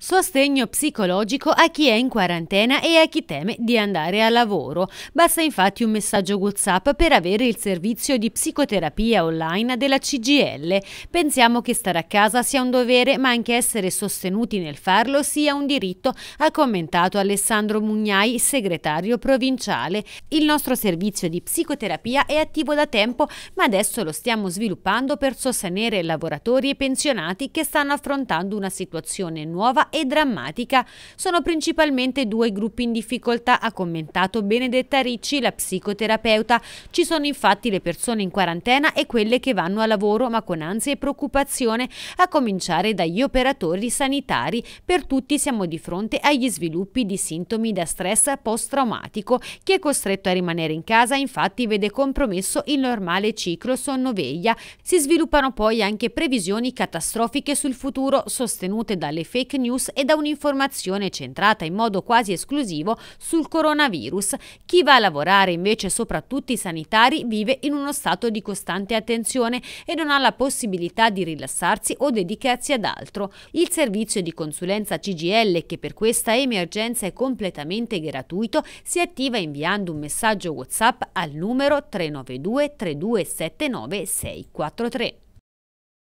Sostegno psicologico a chi è in quarantena e a chi teme di andare a lavoro. Basta infatti un messaggio WhatsApp per avere il servizio di psicoterapia online della CGL. Pensiamo che stare a casa sia un dovere, ma anche essere sostenuti nel farlo sia un diritto, ha commentato Alessandro Mugnai, segretario provinciale. Il nostro servizio di psicoterapia è attivo da tempo, ma adesso lo stiamo sviluppando per sostenere lavoratori e pensionati che stanno affrontando una situazione nuova e drammatica. Sono principalmente due gruppi in difficoltà, ha commentato Benedetta Ricci, la psicoterapeuta. Ci sono infatti le persone in quarantena e quelle che vanno a lavoro ma con ansia e preoccupazione, a cominciare dagli operatori sanitari. Per tutti siamo di fronte agli sviluppi di sintomi da stress post-traumatico. Chi è costretto a rimanere in casa infatti vede compromesso il normale ciclo sonno-veglia. Si sviluppano poi anche previsioni catastrofiche sul futuro sostenute dalle fake news virus e da un'informazione centrata in modo quasi esclusivo sul coronavirus. Chi va a lavorare invece, soprattutto i sanitari, vive in uno stato di costante attenzione e non ha la possibilità di rilassarsi o dedicarsi ad altro. Il servizio di consulenza CGL, che per questa emergenza è completamente gratuito, si attiva inviando un messaggio WhatsApp al numero 392 3279 643.